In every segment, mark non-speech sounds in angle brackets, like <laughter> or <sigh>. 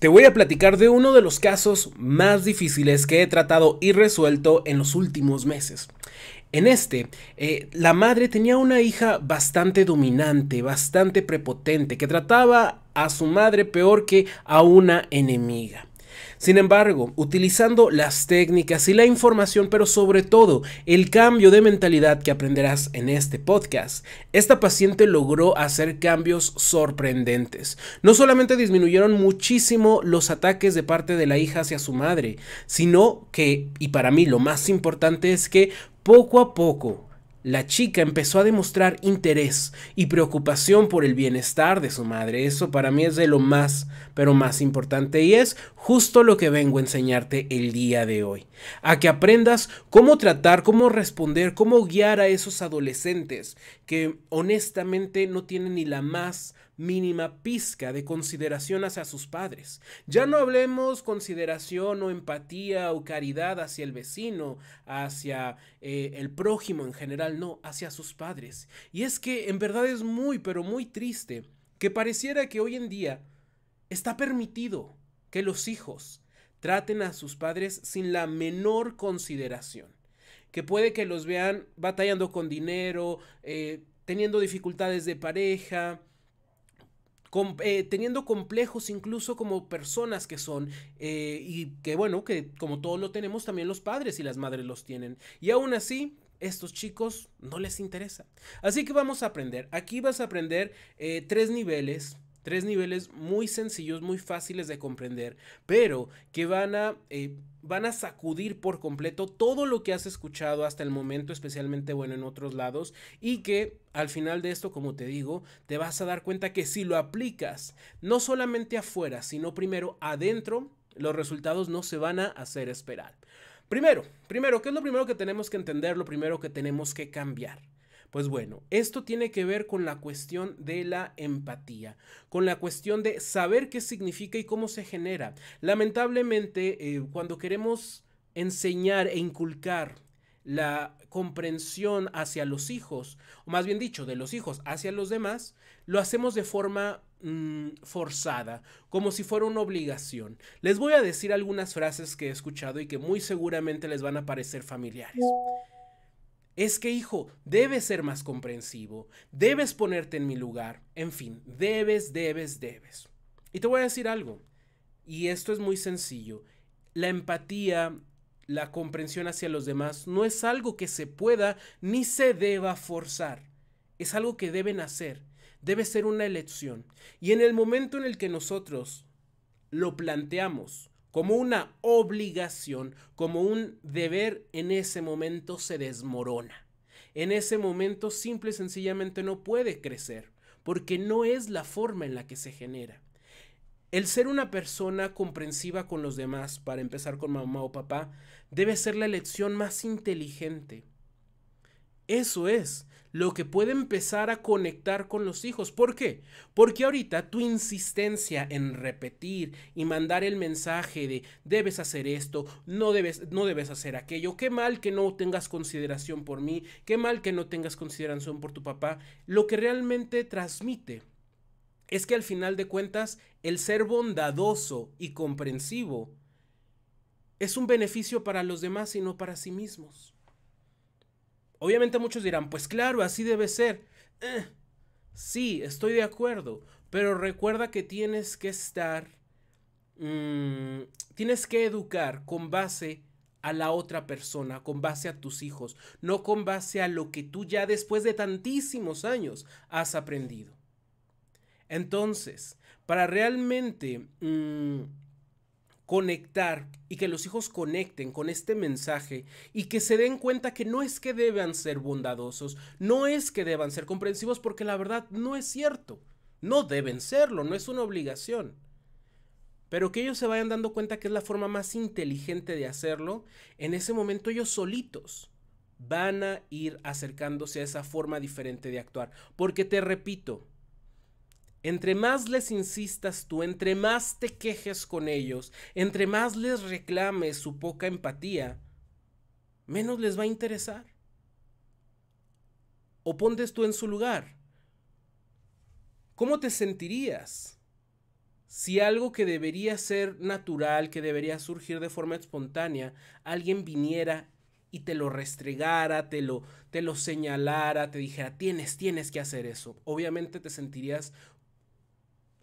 Te voy a platicar de uno de los casos más difíciles que he tratado y resuelto en los últimos meses. En este, eh, la madre tenía una hija bastante dominante, bastante prepotente, que trataba a su madre peor que a una enemiga. Sin embargo, utilizando las técnicas y la información, pero sobre todo el cambio de mentalidad que aprenderás en este podcast, esta paciente logró hacer cambios sorprendentes. No solamente disminuyeron muchísimo los ataques de parte de la hija hacia su madre, sino que, y para mí lo más importante es que poco a poco la chica empezó a demostrar interés y preocupación por el bienestar de su madre. Eso para mí es de lo más, pero más importante y es justo lo que vengo a enseñarte el día de hoy. A que aprendas cómo tratar, cómo responder, cómo guiar a esos adolescentes que honestamente no tienen ni la más mínima pizca de consideración hacia sus padres. Ya no hablemos consideración o empatía o caridad hacia el vecino, hacia eh, el prójimo en general, no, hacia sus padres. Y es que en verdad es muy, pero muy triste que pareciera que hoy en día está permitido que los hijos traten a sus padres sin la menor consideración. Que puede que los vean batallando con dinero, eh, teniendo dificultades de pareja, eh, teniendo complejos incluso como personas que son eh, y que bueno, que como todos lo tenemos, también los padres y las madres los tienen. Y aún así, estos chicos no les interesa. Así que vamos a aprender. Aquí vas a aprender eh, tres niveles Tres niveles muy sencillos, muy fáciles de comprender, pero que van a, eh, van a sacudir por completo todo lo que has escuchado hasta el momento, especialmente bueno en otros lados, y que al final de esto, como te digo, te vas a dar cuenta que si lo aplicas, no solamente afuera, sino primero adentro, los resultados no se van a hacer esperar. Primero, primero, ¿qué es lo primero que tenemos que entender, lo primero que tenemos que cambiar? Pues bueno, esto tiene que ver con la cuestión de la empatía, con la cuestión de saber qué significa y cómo se genera. Lamentablemente, eh, cuando queremos enseñar e inculcar la comprensión hacia los hijos, o más bien dicho, de los hijos hacia los demás, lo hacemos de forma mm, forzada, como si fuera una obligación. Les voy a decir algunas frases que he escuchado y que muy seguramente les van a parecer familiares. Es que, hijo, debes ser más comprensivo, debes ponerte en mi lugar, en fin, debes, debes, debes. Y te voy a decir algo, y esto es muy sencillo, la empatía, la comprensión hacia los demás no es algo que se pueda ni se deba forzar, es algo que deben hacer, debe ser una elección. Y en el momento en el que nosotros lo planteamos, como una obligación, como un deber, en ese momento se desmorona. En ese momento simple y sencillamente no puede crecer, porque no es la forma en la que se genera. El ser una persona comprensiva con los demás, para empezar con mamá o papá, debe ser la elección más inteligente. Eso es, lo que puede empezar a conectar con los hijos. ¿Por qué? Porque ahorita tu insistencia en repetir y mandar el mensaje de debes hacer esto, no debes, no debes hacer aquello, qué mal que no tengas consideración por mí, qué mal que no tengas consideración por tu papá, lo que realmente transmite es que al final de cuentas el ser bondadoso y comprensivo es un beneficio para los demás y no para sí mismos. Obviamente muchos dirán, pues claro, así debe ser. Eh, sí, estoy de acuerdo, pero recuerda que tienes que estar, mm, tienes que educar con base a la otra persona, con base a tus hijos, no con base a lo que tú ya después de tantísimos años has aprendido. Entonces, para realmente... Mm, conectar y que los hijos conecten con este mensaje y que se den cuenta que no es que deban ser bondadosos, no es que deban ser comprensivos porque la verdad no es cierto, no deben serlo, no es una obligación. Pero que ellos se vayan dando cuenta que es la forma más inteligente de hacerlo, en ese momento ellos solitos van a ir acercándose a esa forma diferente de actuar. Porque te repito, entre más les insistas tú, entre más te quejes con ellos, entre más les reclames su poca empatía, menos les va a interesar. O pones tú en su lugar. ¿Cómo te sentirías si algo que debería ser natural, que debería surgir de forma espontánea, alguien viniera y te lo restregara, te lo, te lo señalara, te dijera, tienes, tienes que hacer eso. Obviamente te sentirías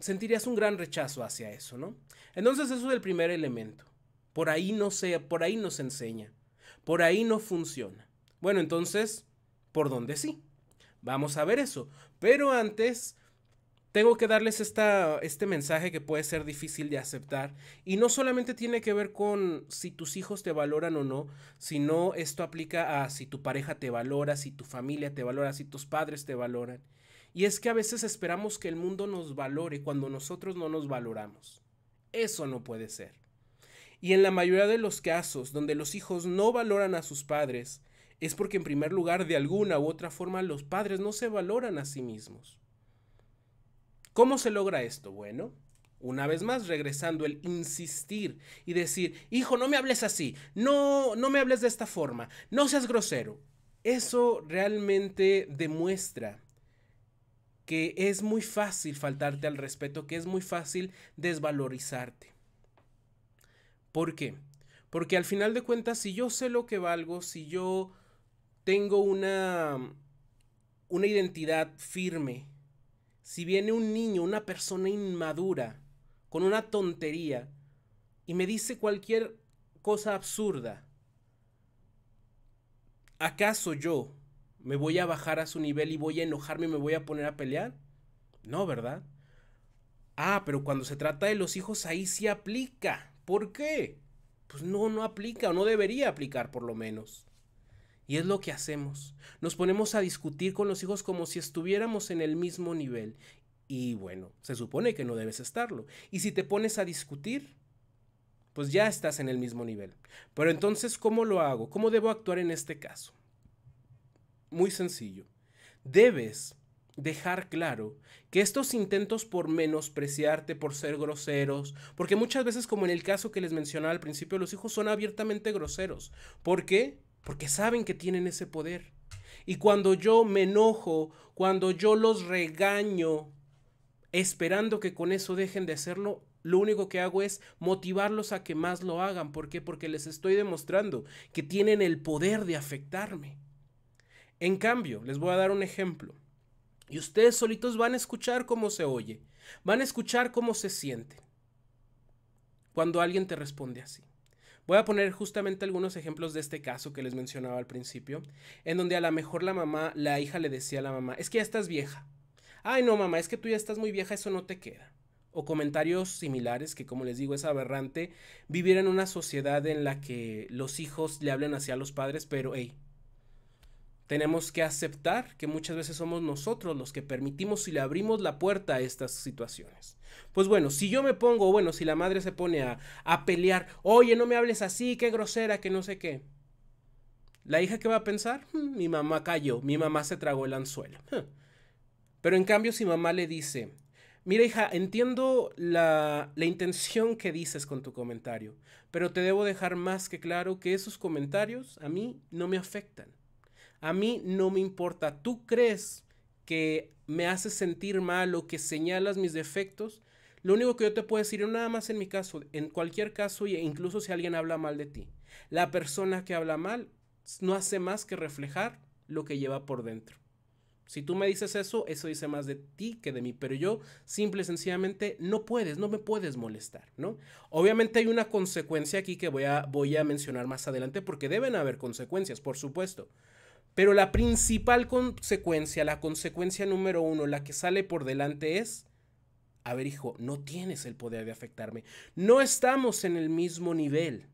sentirías un gran rechazo hacia eso, ¿no? Entonces eso es el primer elemento. Por ahí no se, por ahí no se enseña. Por ahí no funciona. Bueno, entonces, ¿por dónde sí? Vamos a ver eso. Pero antes, tengo que darles esta, este mensaje que puede ser difícil de aceptar. Y no solamente tiene que ver con si tus hijos te valoran o no, sino esto aplica a si tu pareja te valora, si tu familia te valora, si tus padres te valoran. Y es que a veces esperamos que el mundo nos valore cuando nosotros no nos valoramos. Eso no puede ser. Y en la mayoría de los casos donde los hijos no valoran a sus padres, es porque en primer lugar de alguna u otra forma los padres no se valoran a sí mismos. ¿Cómo se logra esto? Bueno, una vez más regresando el insistir y decir, hijo, no me hables así, no, no me hables de esta forma, no seas grosero. Eso realmente demuestra que es muy fácil faltarte al respeto, que es muy fácil desvalorizarte. ¿Por qué? Porque al final de cuentas, si yo sé lo que valgo, si yo tengo una, una identidad firme, si viene un niño, una persona inmadura, con una tontería, y me dice cualquier cosa absurda, ¿acaso yo, me voy a bajar a su nivel y voy a enojarme y me voy a poner a pelear. No, ¿verdad? Ah, pero cuando se trata de los hijos ahí sí aplica. ¿Por qué? Pues no, no aplica o no debería aplicar por lo menos. Y es lo que hacemos. Nos ponemos a discutir con los hijos como si estuviéramos en el mismo nivel. Y bueno, se supone que no debes estarlo. Y si te pones a discutir, pues ya estás en el mismo nivel. Pero entonces, ¿cómo lo hago? ¿Cómo debo actuar en este caso? Muy sencillo. Debes dejar claro que estos intentos por menospreciarte, por ser groseros, porque muchas veces como en el caso que les mencionaba al principio, los hijos son abiertamente groseros. ¿Por qué? Porque saben que tienen ese poder. Y cuando yo me enojo, cuando yo los regaño, esperando que con eso dejen de hacerlo, lo único que hago es motivarlos a que más lo hagan. ¿Por qué? Porque les estoy demostrando que tienen el poder de afectarme. En cambio, les voy a dar un ejemplo. Y ustedes solitos van a escuchar cómo se oye, van a escuchar cómo se siente cuando alguien te responde así. Voy a poner justamente algunos ejemplos de este caso que les mencionaba al principio, en donde a lo mejor la mamá, la hija le decía a la mamá, es que ya estás vieja. Ay, no, mamá, es que tú ya estás muy vieja, eso no te queda. O comentarios similares que, como les digo, es aberrante vivir en una sociedad en la que los hijos le así hacia los padres, pero, hey, tenemos que aceptar que muchas veces somos nosotros los que permitimos y le abrimos la puerta a estas situaciones. Pues bueno, si yo me pongo, bueno, si la madre se pone a, pelear, oye, no me hables así, qué grosera, que no sé qué. La hija que va a pensar, hmm, mi mamá cayó, mi mamá se tragó el anzuelo. Pero en cambio, si mamá le dice, Mira, hija, entiendo la, intención que dices con tu comentario, pero te debo dejar más que claro que esos comentarios a mí no me afectan. A mí no me importa. ¿Tú crees que me hace sentir mal o que señalas mis defectos? Lo único que yo te puedo decir, nada más en mi caso, en cualquier caso, e incluso si alguien habla mal de ti, la persona que habla mal no hace más que reflejar lo que lleva por dentro. Si tú me dices eso, eso dice más de ti que de mí, pero yo simple y sencillamente no puedes, no me puedes molestar, ¿no? Obviamente hay una consecuencia aquí que voy a, voy a mencionar más adelante porque deben haber consecuencias, por supuesto. Pero la principal consecuencia, la consecuencia número uno, la que sale por delante es, a ver hijo, no tienes el poder de afectarme. No estamos en el mismo nivel.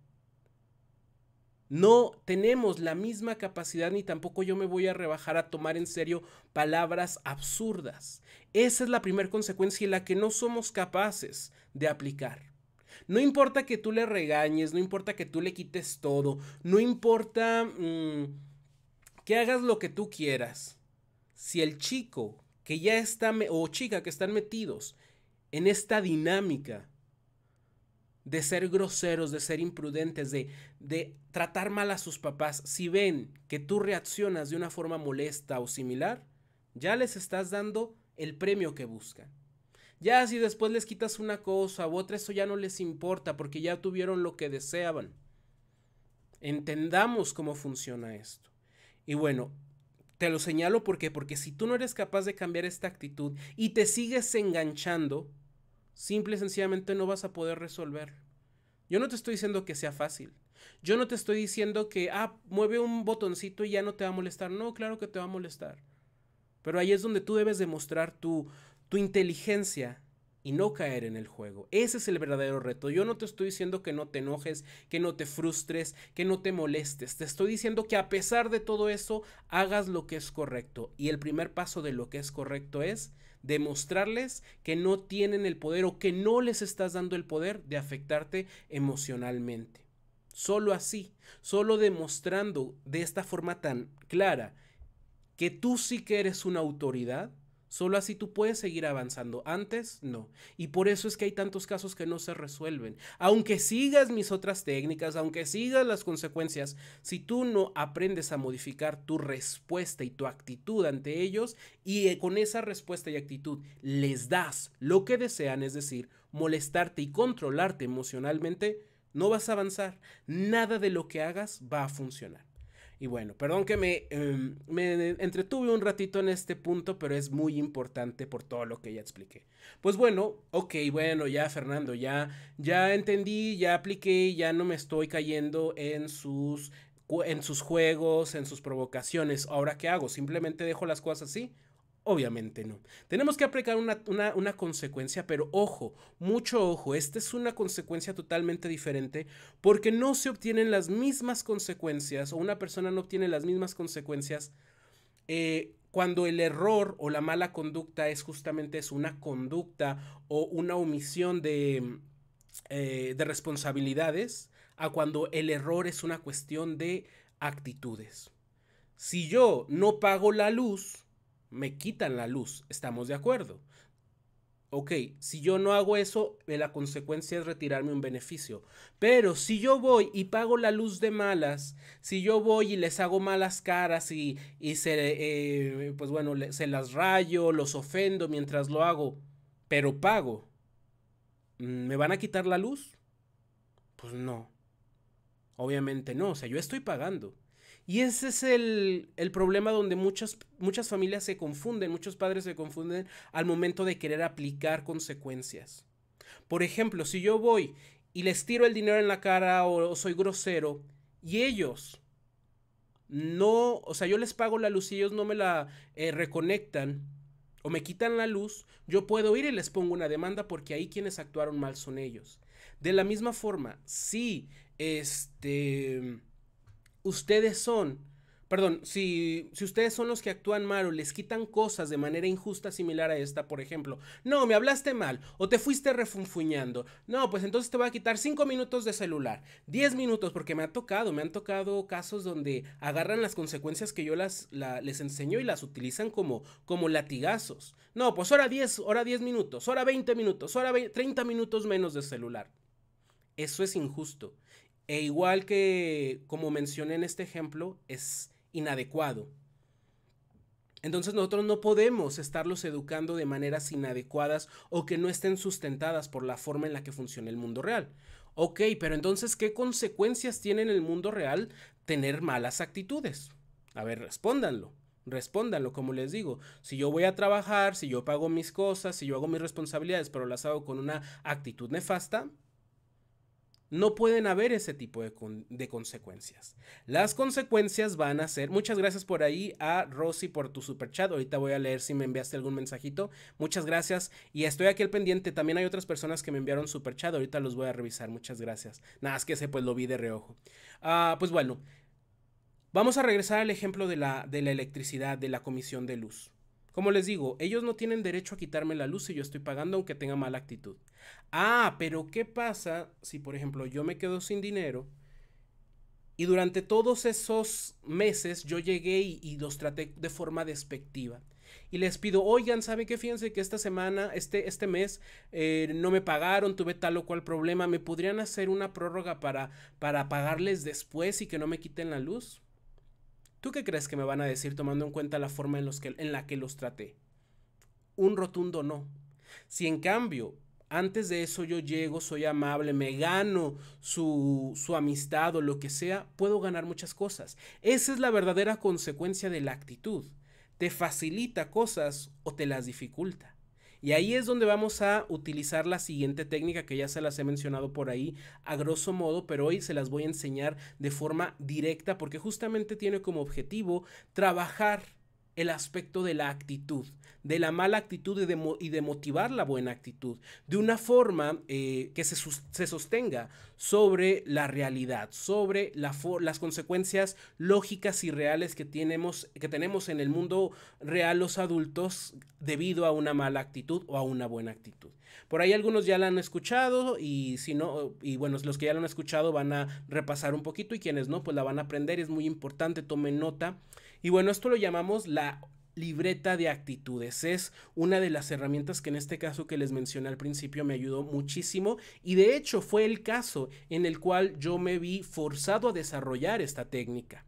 No tenemos la misma capacidad ni tampoco yo me voy a rebajar a tomar en serio palabras absurdas. Esa es la primera consecuencia y la que no somos capaces de aplicar. No importa que tú le regañes, no importa que tú le quites todo, no importa... Mm, que hagas lo que tú quieras. Si el chico que ya está, o chica que están metidos en esta dinámica de ser groseros, de ser imprudentes, de, de tratar mal a sus papás, si ven que tú reaccionas de una forma molesta o similar, ya les estás dando el premio que buscan. Ya si después les quitas una cosa u otra, eso ya no les importa porque ya tuvieron lo que deseaban. Entendamos cómo funciona esto. Y bueno, te lo señalo porque porque si tú no eres capaz de cambiar esta actitud y te sigues enganchando, simple y sencillamente no vas a poder resolver. Yo no te estoy diciendo que sea fácil. Yo no te estoy diciendo que, ah, mueve un botoncito y ya no te va a molestar. No, claro que te va a molestar. Pero ahí es donde tú debes demostrar tu, tu inteligencia, y no caer en el juego. Ese es el verdadero reto. Yo no te estoy diciendo que no te enojes, que no te frustres, que no te molestes. Te estoy diciendo que a pesar de todo eso, hagas lo que es correcto. Y el primer paso de lo que es correcto es demostrarles que no tienen el poder o que no les estás dando el poder de afectarte emocionalmente. Solo así, solo demostrando de esta forma tan clara que tú sí que eres una autoridad Solo así tú puedes seguir avanzando. Antes, no. Y por eso es que hay tantos casos que no se resuelven. Aunque sigas mis otras técnicas, aunque sigas las consecuencias, si tú no aprendes a modificar tu respuesta y tu actitud ante ellos y eh, con esa respuesta y actitud les das lo que desean, es decir, molestarte y controlarte emocionalmente, no vas a avanzar. Nada de lo que hagas va a funcionar. Y bueno, perdón que me, em, me entretuve un ratito en este punto, pero es muy importante por todo lo que ya expliqué. Pues bueno, ok, bueno, ya Fernando, ya, ya entendí, ya apliqué, ya no me estoy cayendo en sus, en sus juegos, en sus provocaciones. Ahora, ¿qué hago? ¿Simplemente dejo las cosas así? Obviamente no. Tenemos que aplicar una, consecuencia, pero ojo, mucho ojo, esta es una consecuencia totalmente diferente porque no se obtienen las mismas consecuencias o una persona no obtiene las mismas consecuencias eh, cuando el error o la mala conducta es justamente es una conducta o una omisión de, eh, de responsabilidades a cuando el error es una cuestión de actitudes. Si yo no pago la luz, me quitan la luz, estamos de acuerdo. Ok, si yo no hago eso, eh, la consecuencia es retirarme un beneficio. Pero si yo voy y pago la luz de malas, si yo voy y les hago malas caras y, y se, eh, pues bueno, se las rayo, los ofendo mientras lo hago, pero pago, mm, ¿me van a quitar la luz? Pues no. Obviamente no, o sea, yo estoy pagando. Y ese es el, problema donde muchas, muchas familias se confunden, muchos padres se confunden al momento de querer aplicar consecuencias. Por ejemplo, si yo voy y les tiro el dinero en la cara o, soy grosero y ellos no, o sea, yo les pago la luz y ellos no me la eh, reconectan o me quitan la luz, yo puedo ir y les pongo una demanda porque ahí quienes actuaron mal son ellos. De la misma forma, si este ustedes son, perdón, si, si ustedes son los que actúan mal o les quitan cosas de manera injusta similar a esta, por ejemplo, no, me hablaste mal o te fuiste refunfuñando, no, pues entonces te voy a quitar 5 minutos de celular, 10 minutos, porque me ha tocado, me han tocado casos donde agarran las consecuencias que yo las, les enseño y las utilizan como, como latigazos. No, pues ahora 10, hora 10 minutos, hora 20 minutos, hora 30 minutos menos de celular. Eso es injusto. E igual que, como mencioné en este ejemplo, es inadecuado. Entonces nosotros no podemos estarlos educando de maneras inadecuadas o que no estén sustentadas por la forma en la que funciona el mundo real. Ok, pero entonces, ¿qué consecuencias tiene en el mundo real tener malas actitudes? A ver, respóndanlo. Respóndanlo, como les digo. Si yo voy a trabajar, si yo pago mis cosas, si yo hago mis responsabilidades, pero las hago con una actitud nefasta, no pueden haber ese tipo de, consecuencias. Las consecuencias van a ser. Muchas gracias por ahí a Rosy por tu super chat. Ahorita voy a leer si me enviaste algún mensajito. Muchas gracias. Y estoy aquí al pendiente. También hay otras personas que me enviaron super chat. Ahorita los voy a revisar. Muchas gracias. Nada, es que ese pues lo vi de reojo. Ah, pues bueno. Vamos a regresar al ejemplo de la, de la electricidad, de la comisión de luz. Como les digo, ellos no tienen derecho a quitarme la luz si yo estoy pagando aunque tenga mala actitud. Ah, pero ¿qué pasa si, por ejemplo, yo me quedo sin dinero y durante todos esos meses yo llegué y, los traté de forma despectiva? Y les pido, oigan, ¿sabe qué? Fíjense que esta semana, este, este mes, eh, no me pagaron, tuve tal o cual problema. ¿Me podrían hacer una prórroga para, para pagarles después y que no me quiten la luz? ¿Tú qué crees que me van a decir tomando en cuenta la forma en, los que, en la que los traté? Un rotundo no. Si en cambio, antes de eso yo llego, soy amable, me gano su, su amistad o lo que sea, puedo ganar muchas cosas. Esa es la verdadera consecuencia de la actitud. Te facilita cosas o te las dificulta. Y ahí es donde vamos a utilizar la siguiente técnica que ya se las he mencionado por ahí a grosso modo, pero hoy se las voy a enseñar de forma directa porque justamente tiene como objetivo trabajar el aspecto de la actitud, de la mala actitud y de, motivar la buena actitud, de una forma eh, que se, sostenga sobre la realidad, sobre las consecuencias lógicas y reales que tenemos, que tenemos en el mundo real los adultos debido a una mala actitud o a una buena actitud. Por ahí algunos ya la han escuchado y si no, y bueno, los que ya la han escuchado van a repasar un poquito y quienes no, pues la van a aprender. Es muy importante, tomen nota. Y bueno, esto lo llamamos la libreta de actitudes. Es una de las herramientas que en este caso que les mencioné al principio me ayudó muchísimo y de hecho fue el caso en el cual yo me vi forzado a desarrollar esta técnica.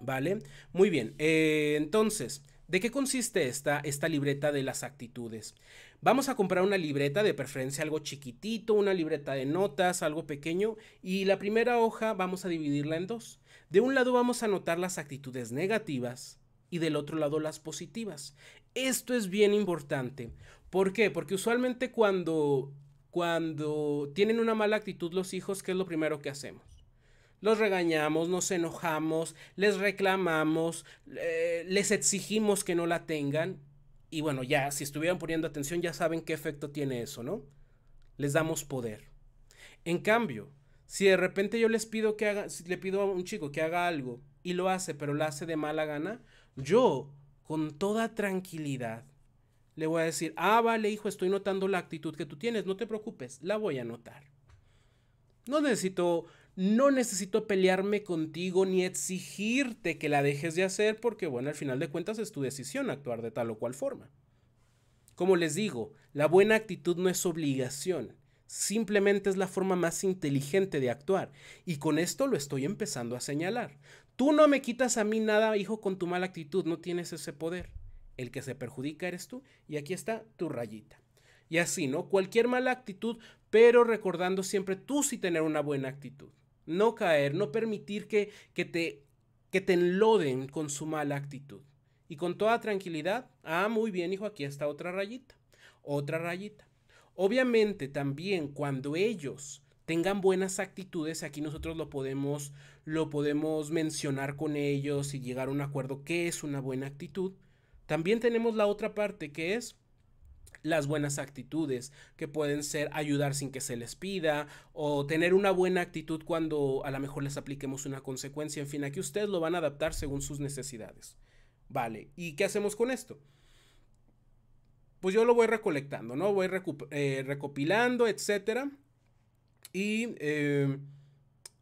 ¿Vale? Muy bien, eh, entonces... ¿De qué consiste esta, esta libreta de las actitudes? Vamos a comprar una libreta, de preferencia algo chiquitito, una libreta de notas, algo pequeño, y la primera hoja vamos a dividirla en dos. De un lado vamos a notar las actitudes negativas y del otro lado las positivas. Esto es bien importante. ¿Por qué? Porque usualmente cuando, cuando tienen una mala actitud los hijos, ¿qué es lo primero que hacemos? Los regañamos, nos enojamos, les reclamamos, eh, les exigimos que no la tengan. Y bueno, ya, si estuvieran poniendo atención, ya saben qué efecto tiene eso, ¿no? Les damos poder. En cambio, si de repente yo les pido que haga, si le pido a un chico que haga algo y lo hace, pero lo hace de mala gana, yo con toda tranquilidad le voy a decir, ah, vale, hijo, estoy notando la actitud que tú tienes, no te preocupes, la voy a notar. No necesito, no necesito pelearme contigo ni exigirte que la dejes de hacer porque, bueno, al final de cuentas es tu decisión actuar de tal o cual forma. Como les digo, la buena actitud no es obligación, Simplemente es la forma más inteligente de actuar. Y con esto lo estoy empezando a señalar. Tú no me quitas a mí nada, hijo, con tu mala actitud. No tienes ese poder. El que se perjudica eres tú. Y aquí está tu rayita. Y así, ¿no? Cualquier mala actitud, pero recordando siempre tú sí tener una buena actitud. No caer, no permitir que, que, te, que te enloden con su mala actitud. Y con toda tranquilidad, ah, muy bien, hijo, aquí está otra rayita. Otra rayita. Obviamente también cuando ellos tengan buenas actitudes, aquí nosotros lo podemos, lo podemos mencionar con ellos y llegar a un acuerdo que es una buena actitud. También tenemos la otra parte que es las buenas actitudes, que pueden ser ayudar sin que se les pida o tener una buena actitud cuando a lo mejor les apliquemos una consecuencia, en fin, aquí ustedes lo van a adaptar según sus necesidades. Vale, ¿y qué hacemos con esto? pues yo lo voy recolectando, ¿no? Voy eh, recopilando, etcétera. Y eh,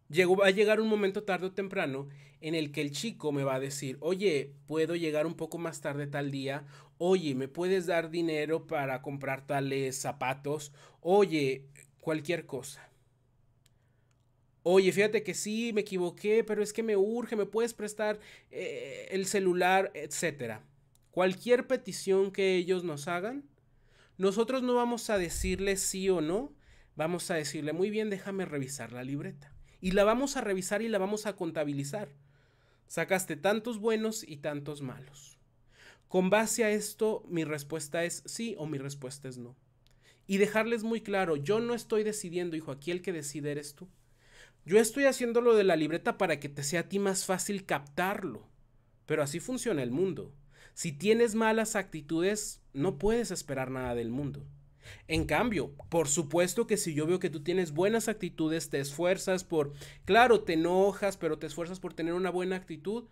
llegó, va a llegar un momento tarde o temprano en el que el chico me va a decir, oye, puedo llegar un poco más tarde tal día, oye, me puedes dar dinero para comprar tales zapatos, oye, cualquier cosa. Oye, fíjate que sí, me equivoqué, pero es que me urge, me puedes prestar eh, el celular, etcétera. Cualquier petición que ellos nos hagan, nosotros no vamos a decirle sí o no, vamos a decirle, muy bien, déjame revisar la libreta. Y la vamos a revisar y la vamos a contabilizar. Sacaste tantos buenos y tantos malos. Con base a esto, mi respuesta es sí o mi respuesta es no. Y dejarles muy claro, yo no estoy decidiendo, hijo, aquí el que decide eres tú. Yo estoy haciendo lo de la libreta para que te sea a ti más fácil captarlo. Pero así funciona el mundo. Si tienes malas actitudes, no puedes esperar nada del mundo. En cambio, por supuesto que si yo veo que tú tienes buenas actitudes, te esfuerzas por, claro, te enojas, pero te esfuerzas por tener una buena actitud,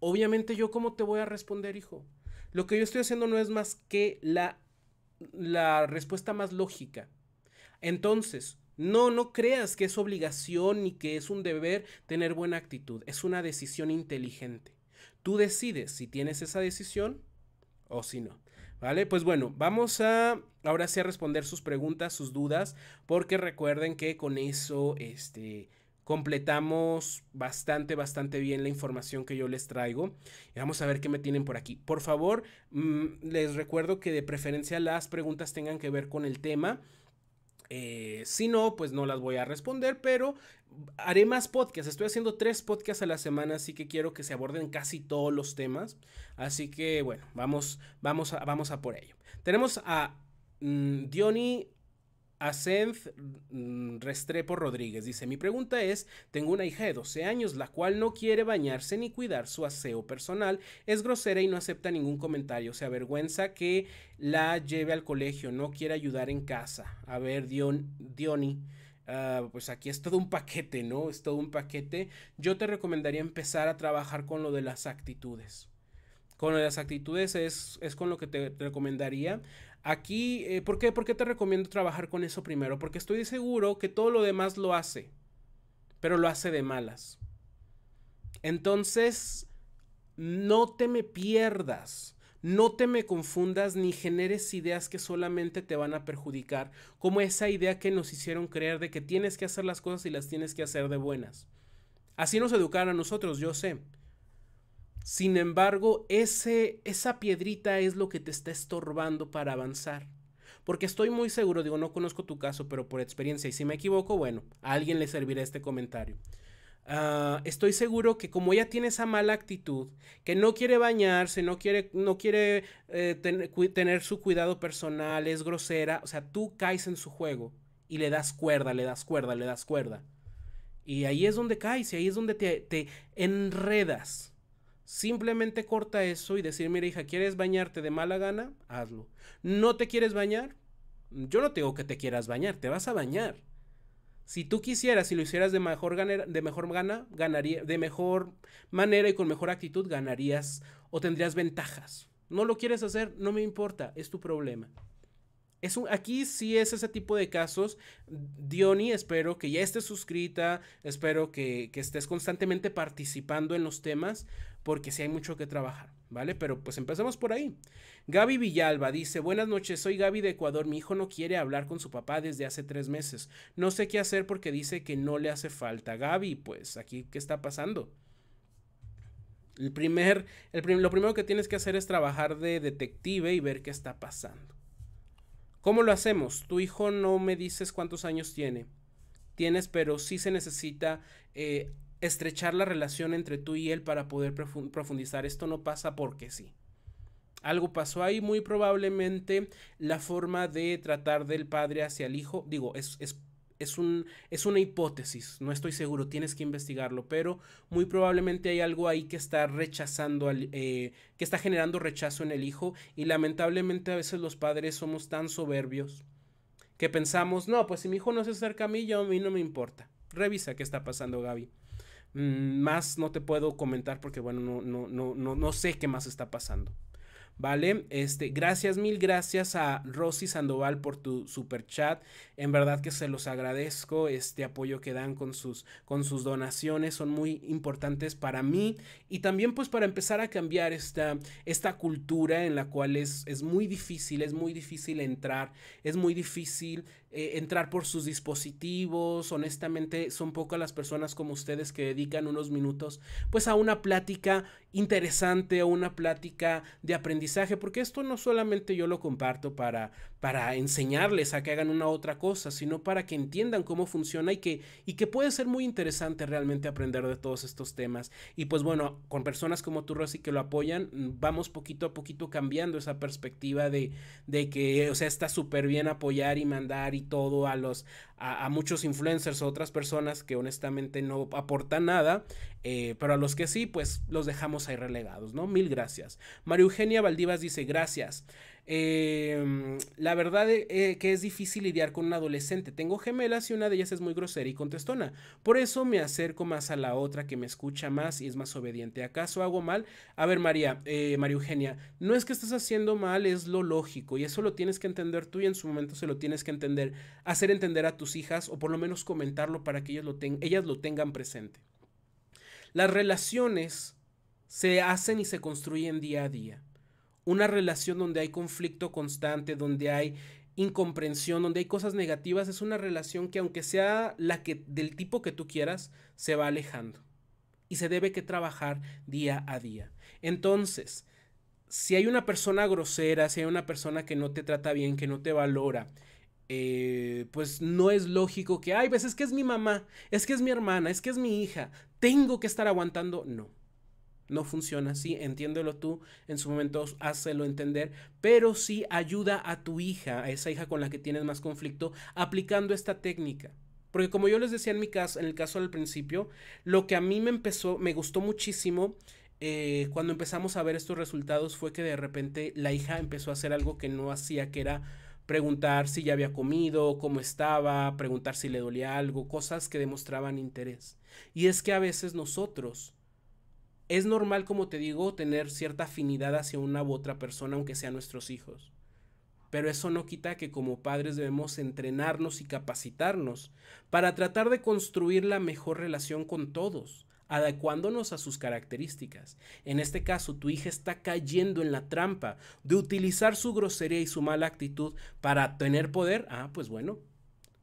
obviamente yo cómo te voy a responder, hijo. Lo que yo estoy haciendo no es más que la, la respuesta más lógica. Entonces, no, no creas que es obligación ni que es un deber tener buena actitud, es una decisión inteligente. Tú decides si tienes esa decisión o si no. ¿Vale? Pues bueno, vamos a ahora sí a responder sus preguntas, sus dudas, porque recuerden que con eso este, completamos bastante, bastante bien la información que yo les traigo. Y vamos a ver qué me tienen por aquí. Por favor, mm, les recuerdo que de preferencia las preguntas tengan que ver con el tema eh, si no, pues no las voy a responder, pero haré más podcasts. Estoy haciendo tres podcasts a la semana, así que quiero que se aborden casi todos los temas. Así que bueno, vamos, vamos, a, vamos a por ello. Tenemos a mm, Diony ascend mm, Restrepo Rodríguez dice, mi pregunta es, tengo una hija de 12 años, la cual no quiere bañarse ni cuidar su aseo personal, es grosera y no acepta ningún comentario, se avergüenza que la lleve al colegio, no quiere ayudar en casa. A ver, Dion, Diony. Ah, pues aquí es todo un paquete, ¿no? Es todo un paquete. Yo te recomendaría empezar a trabajar con lo de las actitudes. Con las actitudes es, con lo que te, recomendaría. Aquí, eh, ¿por, qué? ¿por qué te recomiendo trabajar con eso primero? Porque estoy seguro que todo lo demás lo hace, pero lo hace de malas. Entonces, no te me pierdas. No te me confundas ni generes ideas que solamente te van a perjudicar, como esa idea que nos hicieron creer de que tienes que hacer las cosas y las tienes que hacer de buenas. Así nos educaron a nosotros, yo sé, sin embargo, ese, esa piedrita es lo que te está estorbando para avanzar. Porque estoy muy seguro, digo, no conozco tu caso, pero por experiencia, y si me equivoco, bueno, a alguien le servirá este comentario. Ah, estoy seguro que como ella tiene esa mala actitud, que no quiere bañarse, no quiere, no quiere eh, tener su cuidado personal, es grosera, o sea, tú caes en su juego y le das cuerda, le das cuerda, le das cuerda. Y ahí es donde caes y ahí es donde te, te enredas. Simplemente corta eso y decir, mira hija, ¿quieres bañarte de mala gana? Hazlo. ¿No te quieres bañar? Yo no tengo que te quieras bañar, te vas a bañar. Si tú quisieras y si lo hicieras de mejor, de mejor gana, ganaría, de mejor manera y con mejor actitud, ganarías o tendrías ventajas. No lo quieres hacer, no me importa, es tu problema. Es un, aquí sí es ese tipo de casos. Diony, espero que ya estés suscrita, espero que, que estés constantemente participando en los temas, porque si hay mucho que trabajar, ¿vale? Pero pues empecemos por ahí. Gaby Villalba dice, buenas noches, soy Gaby de Ecuador, mi hijo no quiere hablar con su papá desde hace tres meses, no sé qué hacer porque dice que no le hace falta. Gaby, pues aquí, ¿qué está pasando? El primer, el lo primero que tienes que hacer es trabajar de detective y ver qué está pasando. ¿Cómo lo hacemos? Tu hijo no me dices cuántos años tiene. Tienes, pero sí se necesita eh, estrechar la relación entre tú y él para poder profundizar. Esto no pasa porque sí. Algo pasó ahí, muy probablemente la forma de tratar del padre hacia el hijo, digo, es, es, es, un, es una hipótesis, no estoy seguro, tienes que investigarlo, pero muy probablemente hay algo ahí que está rechazando, al, eh, que está generando rechazo en el hijo y lamentablemente a veces los padres somos tan soberbios que pensamos, no, pues si mi hijo no se acerca a mí, a mí no me importa. Revisa qué está pasando, Gaby. Mm, más no te puedo comentar porque, bueno, no, no, no, no, sé qué más está pasando. ¿Vale? Este, gracias, mil gracias a Rosy Sandoval por tu super chat. En verdad que se los agradezco este apoyo que dan con sus, con sus donaciones. Son muy importantes para mí y también pues para empezar a cambiar esta, esta cultura en la cual es, es muy difícil, es muy difícil entrar, es muy difícil eh, entrar por sus dispositivos. Honestamente, son pocas las personas como ustedes que dedican unos minutos pues a una plática interesante o una plática de aprendizaje, porque esto no solamente yo lo comparto para, para enseñarles a que hagan una otra cosa, sino para que entiendan cómo funciona y que, y que puede ser muy interesante realmente aprender de todos estos temas. Y pues bueno, con personas como tú, Rosy, que lo apoyan, vamos poquito a poquito cambiando esa perspectiva de, de que, o sea, está súper bien apoyar y mandar y todo a los a, muchos influencers o otras personas que honestamente no aportan nada, eh, pero a los que sí, pues los dejamos ahí relegados, ¿no? Mil gracias. María Eugenia Valdivas dice gracias. Em, la verdad es eh, que es difícil lidiar con un adolescente. Tengo gemelas y una de ellas es muy grosera y contestona. Por eso me acerco más a la otra que me escucha más y es más obediente. ¿Acaso hago mal? A ver, María, eh, María Eugenia, no es que estés haciendo mal, es lo lógico y eso lo tienes que entender tú y en su momento se lo tienes que entender, hacer entender a tus hijas o por lo menos comentarlo para que lo, ellas lo tengan presente. Las relaciones se hacen y se construyen día a día una relación donde hay conflicto constante, donde hay incomprensión, donde hay cosas negativas, es una relación que aunque sea la que del tipo que tú quieras, se va alejando y se debe que trabajar día a día. Entonces, si hay una persona grosera, si hay una persona que no te trata bien, que no te valora, eh, pues no es lógico que, ay, veces pues es que es mi mamá, es que es mi hermana, es que es mi hija, tengo que estar aguantando. No, no funciona así, entiéndelo tú, en su momento hazlo entender, pero sí ayuda a tu hija, a esa hija con la que tienes más conflicto, aplicando esta técnica. Porque como yo les decía en mi caso, en el caso al principio, lo que a mí me empezó, me gustó muchísimo eh, cuando empezamos a ver estos resultados fue que de repente la hija empezó a hacer algo que no hacía, que era preguntar si ya había comido, cómo estaba, preguntar si le dolía algo, cosas que demostraban interés. Y es que a veces nosotros es normal, como te digo, tener cierta afinidad hacia una u otra persona, aunque sean nuestros hijos. Pero eso no quita que como padres debemos entrenarnos y capacitarnos para tratar de construir la mejor relación con todos, adecuándonos a sus características. En este caso, tu hija está cayendo en la trampa de utilizar su grosería y su mala actitud para tener poder. Ah, pues bueno,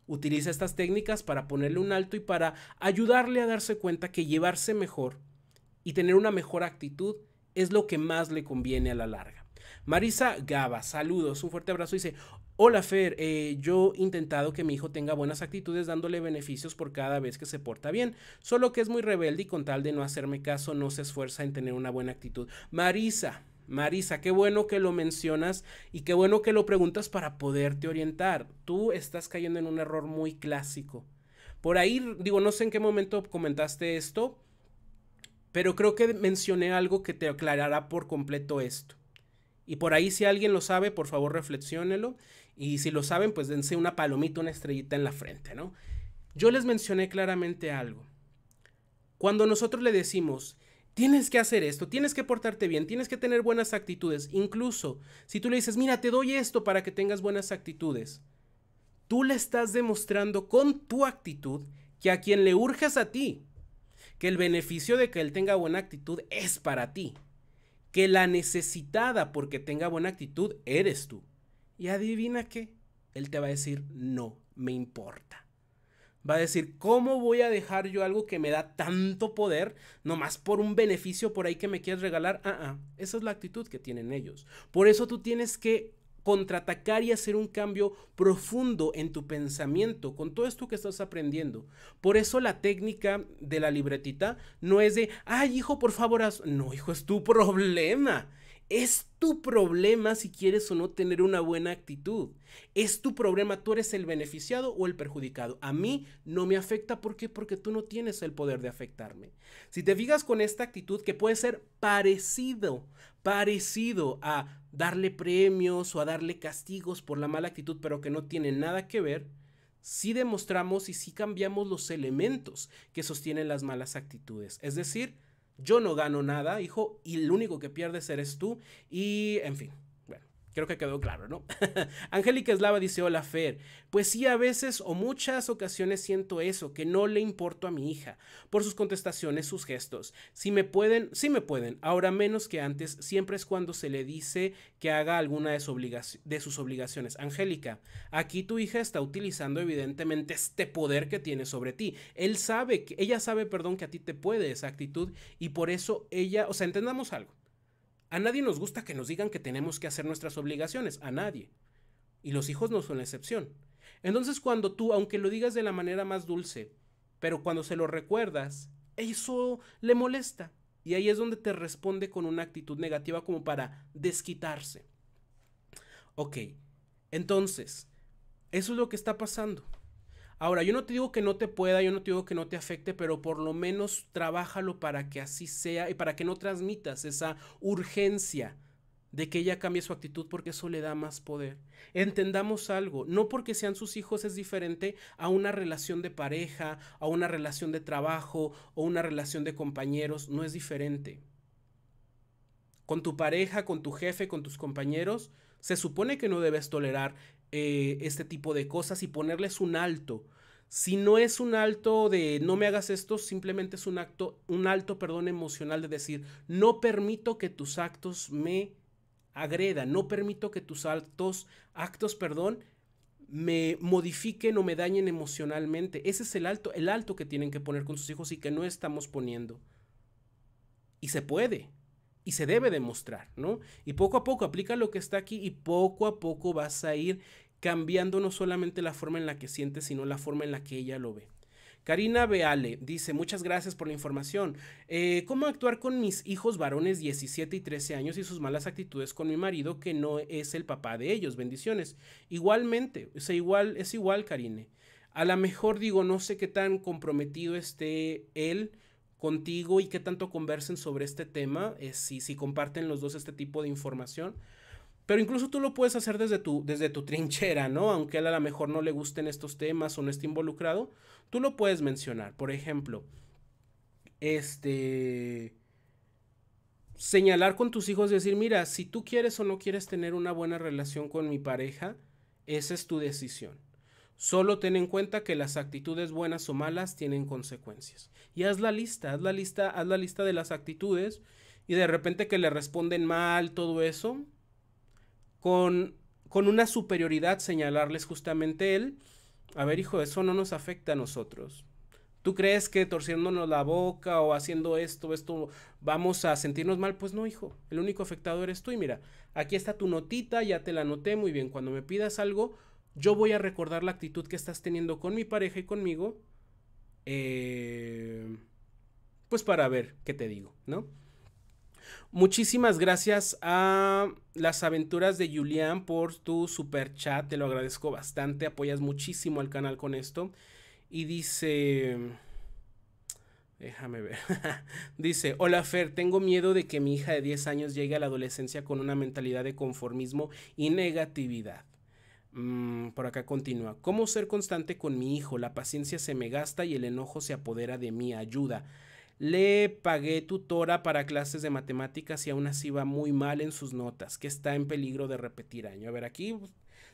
utiliza estas técnicas para ponerle un alto y para ayudarle a darse cuenta que llevarse mejor y tener una mejor actitud es lo que más le conviene a la larga. Marisa Gaba, saludos, un fuerte abrazo, dice, hola Fer, eh, yo he intentado que mi hijo tenga buenas actitudes dándole beneficios por cada vez que se porta bien, solo que es muy rebelde y con tal de no hacerme caso no se esfuerza en tener una buena actitud. Marisa, Marisa, qué bueno que lo mencionas y qué bueno que lo preguntas para poderte orientar. Tú estás cayendo en un error muy clásico. Por ahí, digo, no sé en qué momento comentaste esto, pero creo que mencioné algo que te aclarará por completo esto. Y por ahí si alguien lo sabe, por favor reflexiónelo. Y si lo saben, pues dense una palomita, una estrellita en la frente, ¿no? Yo les mencioné claramente algo. Cuando nosotros le decimos, tienes que hacer esto, tienes que portarte bien, tienes que tener buenas actitudes, incluso si tú le dices, mira, te doy esto para que tengas buenas actitudes, tú le estás demostrando con tu actitud que a quien le urges a ti que el beneficio de que él tenga buena actitud es para ti, que la necesitada porque tenga buena actitud eres tú. Y adivina qué, él te va a decir, no, me importa. Va a decir, ¿cómo voy a dejar yo algo que me da tanto poder nomás por un beneficio por ahí que me quieres regalar? Ah, ah. esa es la actitud que tienen ellos. Por eso tú tienes que contraatacar y hacer un cambio profundo en tu pensamiento con todo esto que estás aprendiendo. Por eso la técnica de la libretita no es de, ay hijo, por favor, no hijo, es tu problema. Es tu problema si quieres o no tener una buena actitud. Es tu problema, tú eres el beneficiado o el perjudicado. A mí no me afecta, ¿por qué? Porque tú no tienes el poder de afectarme. Si te fijas con esta actitud que puede ser parecido, parecido a darle premios o a darle castigos por la mala actitud, pero que no tiene nada que ver, si demostramos y si cambiamos los elementos que sostienen las malas actitudes. Es decir, yo no gano nada, hijo, y el único que pierdes eres tú, y en fin. Creo que quedó claro, ¿no? <laughs> Angélica Eslava dice, hola Fer, pues sí, a veces o muchas ocasiones siento eso, que no le importo a mi hija, por sus contestaciones, sus gestos. Si me pueden, sí me pueden, ahora menos que antes, siempre es cuando se le dice que haga alguna de, de sus obligaciones. Angélica, aquí tu hija está utilizando evidentemente este poder que tiene sobre ti. Él sabe, que, ella sabe, perdón, que a ti te puede esa actitud y por eso ella, o sea, entendamos algo. A nadie nos gusta que nos digan que tenemos que hacer nuestras obligaciones, a nadie. Y los hijos no son la excepción. Entonces cuando tú, aunque lo digas de la manera más dulce, pero cuando se lo recuerdas, eso le molesta. Y ahí es donde te responde con una actitud negativa como para desquitarse. Ok, entonces, eso es lo que está pasando. Ahora, yo no te digo que no te pueda, yo no te digo que no te afecte, pero por lo menos trabájalo para que así sea y para que no transmitas esa urgencia de que ella cambie su actitud porque eso le da más poder. Entendamos algo, no porque sean sus hijos es diferente a una relación de pareja, a una relación de trabajo o una relación de compañeros, no es diferente. Con tu pareja, con tu jefe, con tus compañeros, se supone que no debes tolerar eh, este tipo de cosas y ponerles un alto. Si no es un alto de no me hagas esto, simplemente es un acto, un alto, perdón, emocional de decir, no permito que tus actos me agredan, no permito que tus actos, actos, perdón, me modifiquen o me dañen emocionalmente. Ese es el alto, el alto que tienen que poner con sus hijos y que no estamos poniendo. Y se puede y se debe demostrar, ¿no? Y poco a poco aplica lo que está aquí y poco a poco vas a ir cambiando no solamente la forma en la que sientes, sino la forma en la que ella lo ve. Karina Beale dice, muchas gracias por la información. Eh, ¿Cómo actuar con mis hijos varones 17 y 13 años y sus malas actitudes con mi marido que no es el papá de ellos? Bendiciones. Igualmente, es igual, es igual, Karine. A lo mejor digo, no sé qué tan comprometido esté él contigo y qué tanto conversen sobre este tema, eh, si, si comparten los dos este tipo de información. Pero incluso tú lo puedes hacer desde tu, desde tu <laughs> trinchera, ¿no? Aunque a él lo mejor no le gusten estos temas o no esté involucrado, tú lo puedes mencionar. Por ejemplo, este... Señalar con tus hijos, decir, mira, si tú quieres o no quieres tener una buena relación con mi pareja, esa es tu decisión. Solo ten en cuenta que las actitudes buenas o malas tienen consecuencias y haz la lista, haz la lista, haz la lista de las actitudes y de repente que le responden mal, todo eso, con, con una superioridad señalarles justamente él, a ver hijo, eso no nos afecta a nosotros. ¿Tú crees que torciéndonos la boca o haciendo esto, esto, vamos a sentirnos mal? Pues no, hijo. El único afectado eres tú. Y mira, aquí está tu notita, ya te la noté. muy bien. Cuando me pidas algo, yo voy a recordar la actitud que estás teniendo con mi pareja y conmigo eh, pues para ver qué te digo, ¿no? Muchísimas gracias a las aventuras de Julián por tu super chat, te lo agradezco bastante, apoyas muchísimo al canal con esto. Y dice, déjame ver, <laughs> dice, hola Fer, tengo miedo de que mi hija de 10 años llegue a la adolescencia con una mentalidad de conformismo y negatividad. Mm, por acá continúa. ¿Cómo ser constante con mi hijo? La paciencia se me gasta y el enojo se apodera de mí. Ayuda. Le pagué tutora para clases de matemáticas y aún así va muy mal en sus notas, que está en peligro de repetir año. A ver, aquí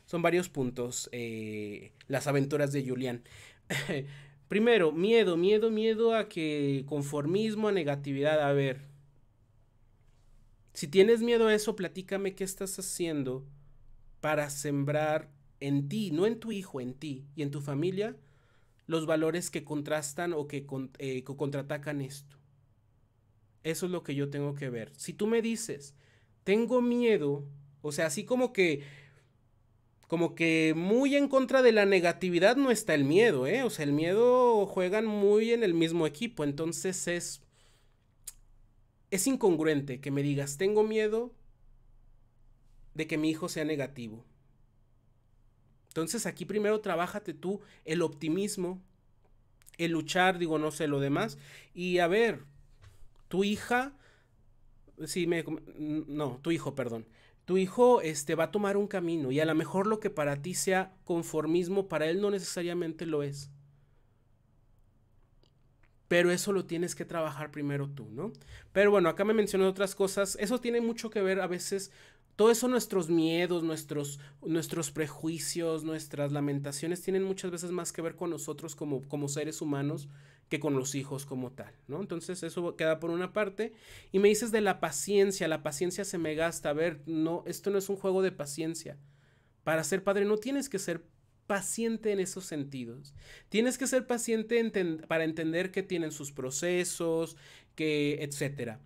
son varios puntos. Eh, las aventuras de Julián. <laughs> Primero, miedo, miedo, miedo a que conformismo, a negatividad. A ver, si tienes miedo a eso, platícame qué estás haciendo para sembrar en ti, no en tu hijo, en ti y en tu familia, los valores que contrastan o que, eh, contraatacan esto. Eso es lo que yo tengo que ver. Si tú me dices, tengo miedo, o sea, así como que, como que muy en contra de la negatividad no está el miedo, ¿eh? O sea, el miedo juegan muy en el mismo equipo, entonces es, es incongruente que me digas, tengo miedo, de que mi hijo sea negativo. Entonces aquí primero trabájate tú el optimismo, el luchar, digo, no sé, lo demás. Y a ver, tu hija, sí, me, mm, no, tu hijo, perdón. Tu hijo este, va a tomar un camino y a lo mejor lo que para ti sea conformismo, para él no necesariamente lo es. Pero eso lo tienes que trabajar primero tú, ¿no? Pero bueno, acá me mencioné otras cosas. Eso tiene mucho que ver a veces todo eso nuestros miedos, nuestros, nuestros prejuicios, nuestras lamentaciones tienen muchas veces más que ver con nosotros como, como seres humanos que con los hijos como tal, ¿no? Entonces eso queda por una parte. Y me dices de la paciencia, la paciencia se me gasta. A ver, no, esto no es un juego de paciencia. Para ser padre no tienes que ser paciente en esos sentidos. Tienes que ser paciente para entender que tienen sus procesos, que etcétera.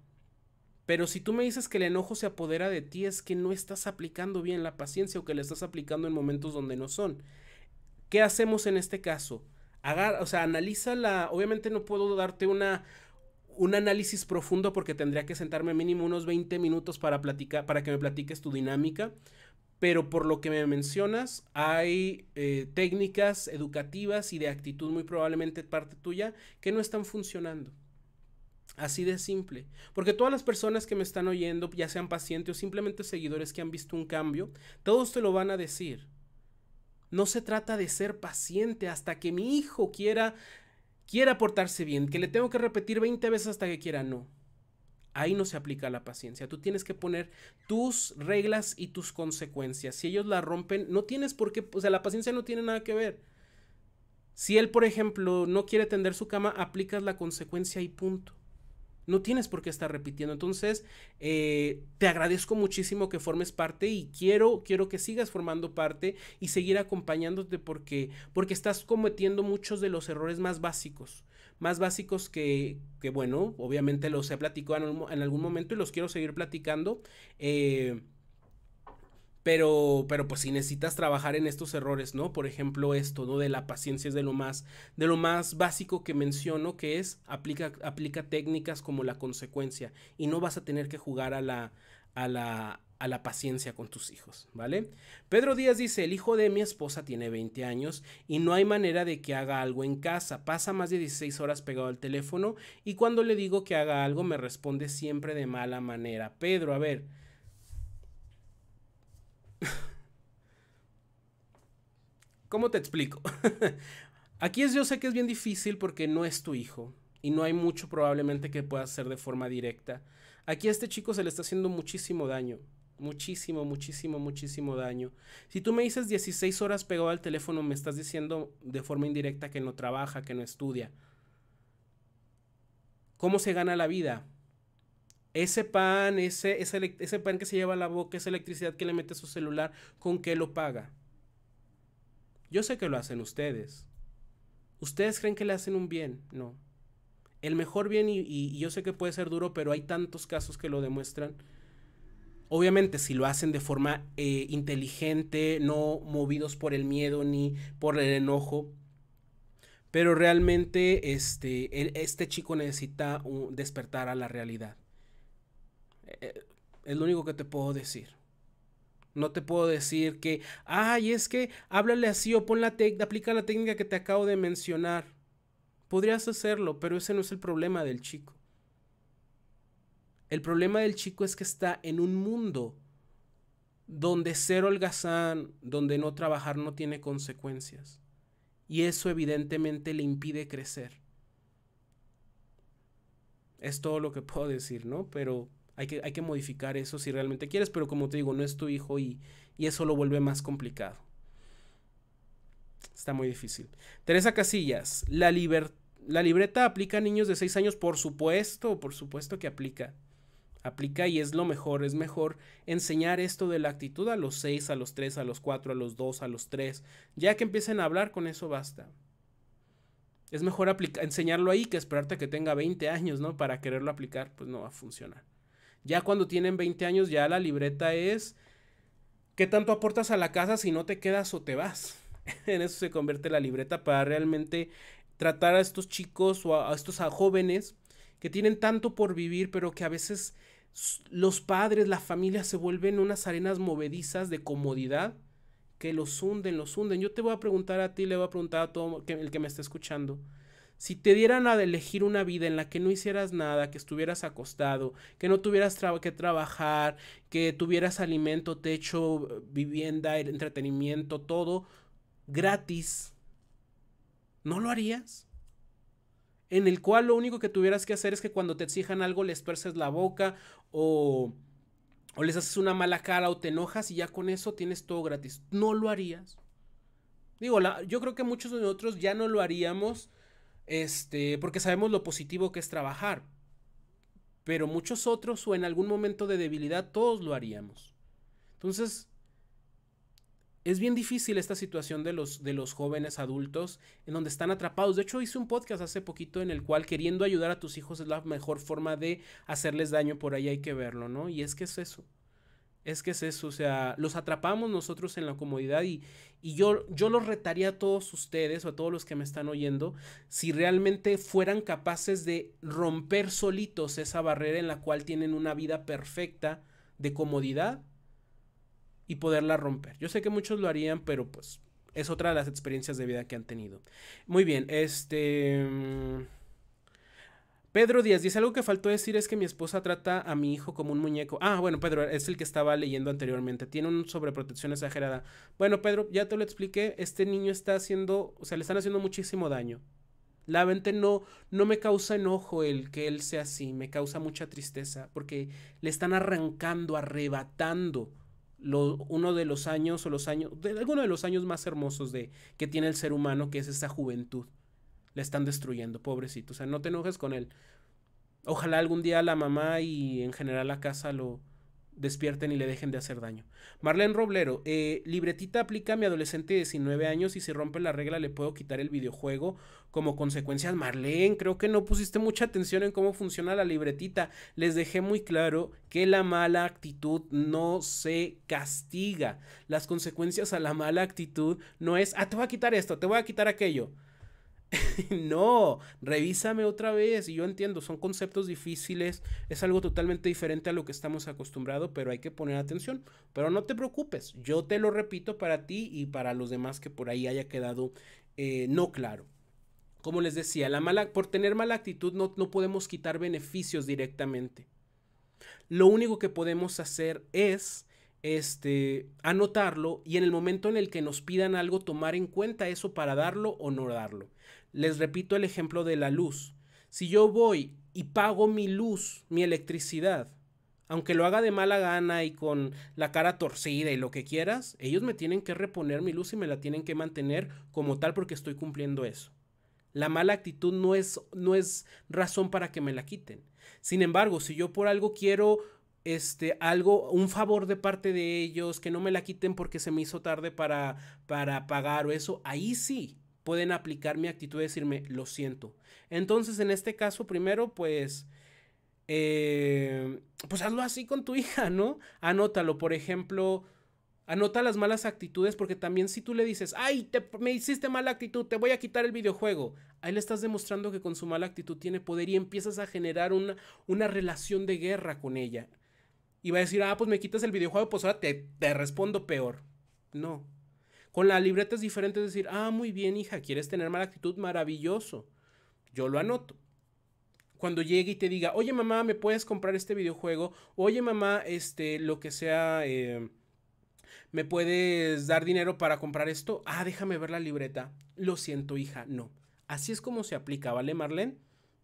Pero si tú me dices que el enojo se apodera de ti, es que no estás aplicando bien la paciencia o que la estás aplicando en momentos donde no son. ¿Qué hacemos en este caso? o sea, analiza la. Obviamente no puedo darte una, un análisis profundo porque tendría que sentarme mínimo unos 20 minutos para, platicar, para que me platiques tu dinámica. Pero por lo que me mencionas, hay eh, técnicas educativas y de actitud muy probablemente parte tuya que no están funcionando. Así de simple. Porque todas las personas que me están oyendo, ya sean pacientes o simplemente seguidores que han visto un cambio, todos te lo van a decir. No se trata de ser paciente hasta que mi hijo quiera quiera portarse bien, que le tengo que repetir 20 veces hasta que quiera, no. Ahí no se aplica la paciencia. Tú tienes que poner tus reglas y tus consecuencias. Si ellos la rompen, no tienes por qué, o sea, la paciencia no tiene nada que ver. Si él, por ejemplo, no quiere tender su cama, aplicas la consecuencia y punto no tienes por qué estar repitiendo. Entonces, eh, te agradezco muchísimo que formes parte y quiero, quiero que sigas formando parte y seguir acompañándote porque, porque estás cometiendo muchos de los errores más básicos más básicos que, que bueno, obviamente los he platicado en, en, algún momento y los quiero seguir platicando. Eh, pero, pero pues si necesitas trabajar en estos errores, ¿no? Por ejemplo, esto, ¿no? De la paciencia es de lo más, de lo más básico que menciono, que es aplica, aplica técnicas como la consecuencia y no vas a tener que jugar a la, a la, a la paciencia con tus hijos, ¿vale? Pedro Díaz dice, el hijo de mi esposa tiene 20 años y no hay manera de que haga algo en casa, pasa más de 16 horas pegado al teléfono y cuando le digo que haga algo me responde siempre de mala manera. Pedro, a ver, ¿Cómo te explico? <laughs> Aquí es, yo sé que es bien difícil porque no es tu hijo y no hay mucho probablemente que pueda hacer de forma directa. Aquí a este chico se le está haciendo muchísimo daño. Muchísimo, muchísimo, muchísimo daño. Si tú me dices 16 horas pegado al teléfono, me estás diciendo de forma indirecta que no trabaja, que no estudia. ¿Cómo se gana la vida? Ese pan, ese, ese pan que se lleva a la boca, esa electricidad que le mete a su celular, ¿con qué lo paga? Yo sé que lo hacen ustedes. ¿Ustedes creen que le hacen un bien? No. El mejor bien, y, yo sé que puede ser duro, pero hay tantos casos que lo demuestran. Obviamente, si lo hacen de forma eh, inteligente, no movidos por el miedo ni por el enojo. Pero realmente este, este chico necesita despertar a la realidad. Eh, es lo único que te puedo decir. No te puedo decir que, ay, es que háblale así o pon la aplica la técnica que te acabo de mencionar. Podrías hacerlo, pero ese no es el problema del chico. El problema del chico es que está en un mundo donde ser holgazán, donde no trabajar no tiene consecuencias. Y eso evidentemente le impide crecer. Es todo lo que puedo decir, ¿no? Pero hay que, modificar eso si realmente quieres, pero como te digo, no es tu hijo y, eso lo vuelve más complicado. Está muy difícil. Teresa Casillas, la, la libreta aplica a niños de 6 años, por supuesto, por supuesto que aplica. Aplica y es lo mejor, es mejor enseñar esto de la actitud a los 6, a los 3, a los 4, a los 2, a los 3. Ya que empiecen a hablar, con eso basta. Es mejor enseñarlo ahí que esperarte que tenga 20 años, ¿no? Para quererlo aplicar, pues no va a funcionar. Ya cuando tienen 20 años, ya la libreta es qué tanto aportas a la casa si no te quedas o te vas. <laughs> en eso se convierte la libreta para realmente tratar a estos chicos o a, estos jóvenes que tienen tanto por vivir, pero que a veces los padres, la familia se vuelven unas arenas movedizas de comodidad que los hunden, los hunden. Yo te voy a preguntar a ti, le voy a preguntar a todo el que me está escuchando. Si te dieran a elegir una vida en la que no hicieras nada, que estuvieras acostado, que no tuvieras que trabajar, que tuvieras alimento, techo, vivienda, entretenimiento, todo gratis, ¿no lo harías? En el cual lo único que tuvieras que hacer es que cuando te exijan algo les perses la boca o, o les haces una mala cara o te enojas y ya con eso tienes todo gratis. No lo harías. Digo, yo creo que muchos de nosotros ya no lo haríamos este, porque sabemos lo positivo que es trabajar. Pero muchos otros o en algún momento de debilidad todos lo haríamos. Entonces, es bien difícil esta situación de los, de los jóvenes adultos en donde están atrapados. De hecho, hice un podcast hace poquito en el cual queriendo ayudar a tus hijos es la mejor forma de hacerles daño, por ahí hay que verlo, ¿no? Y es que es eso. Es que es eso, o sea, los atrapamos nosotros en la comodidad y, y yo, yo los retaría a todos ustedes o a todos los que me están oyendo si realmente fueran capaces de romper solitos esa barrera en la cual tienen una vida perfecta de comodidad y poderla romper. Yo sé que muchos lo harían, pero pues es otra de las experiencias de vida que han tenido. Muy bien, este... Mm, Pedro Díaz dice, algo que faltó decir es que mi esposa trata a mi hijo como un muñeco. Ah, bueno, Pedro, es el que estaba leyendo anteriormente. Tiene una sobreprotección exagerada. Bueno, Pedro, ya te lo expliqué. Este niño está haciendo, o sea, le están haciendo muchísimo daño. La mente no, no me causa enojo el que él sea así. Me causa mucha tristeza porque le están arrancando, arrebatando uno de los años o los años, de, alguno de los años más hermosos de, que tiene el ser humano, que es esa juventud le están destruyendo, pobrecito. O sea, no te enojes con él. Ojalá algún día la mamá y en general la casa lo despierten y le dejen de hacer daño. Marlene Roblero, eh, libretita aplica a mi adolescente de 19 años y si rompe la regla le puedo quitar el videojuego como consecuencia. Marlene, creo que no pusiste mucha atención en cómo funciona la libretita. Les dejé muy claro que la mala actitud no se castiga. Las consecuencias a la mala actitud no es, ah, te voy a quitar esto, te voy a quitar aquello. <laughs> no, revísame otra vez. Y yo entiendo, son conceptos difíciles, es algo totalmente diferente a lo que estamos acostumbrados, pero hay que poner atención. Pero no te preocupes, yo te lo repito para ti y para los demás que por ahí haya quedado eh, no claro. Como les decía, la mala, por tener mala actitud no, no podemos quitar beneficios directamente. Lo único que podemos hacer es este, anotarlo y en el momento en el que nos pidan algo, tomar en cuenta eso para darlo o no darlo. Les repito el ejemplo de la luz. Si yo voy y pago mi luz, mi electricidad, aunque lo haga de mala gana y con la cara torcida y lo que quieras, ellos me tienen que reponer mi luz y me la tienen que mantener como tal porque estoy cumpliendo eso. La mala actitud no es, no es razón para que me la quiten. Sin embargo, si yo por algo quiero este, algo, un favor de parte de ellos, que no me la quiten porque se me hizo tarde para, para pagar o eso, ahí sí, pueden aplicar mi actitud y decirme, lo siento. Entonces, en este caso, primero, pues, eh, pues hazlo así con tu <laughs> hija, ¿no? Anótalo, por ejemplo, anota las malas actitudes, porque también si tú le dices, ay, te, me hiciste mala actitud, te voy a quitar el videojuego, ahí le estás demostrando que con su mala actitud tiene poder y empiezas a generar una, una relación de guerra con ella. Y va a decir, ah, pues me quitas el videojuego, pues ahora te, te respondo peor. No, con la libreta es diferente decir, ah, muy bien, hija, quieres tener mala actitud, maravilloso. Yo lo anoto. Cuando llegue y te diga, oye mamá, ¿me puedes comprar este videojuego? Oye mamá, este, lo que sea, em, ¿me puedes dar dinero para comprar esto? Ah, déjame ver la libreta. Lo siento, hija, no. Así es como se aplica, ¿vale, Marlene?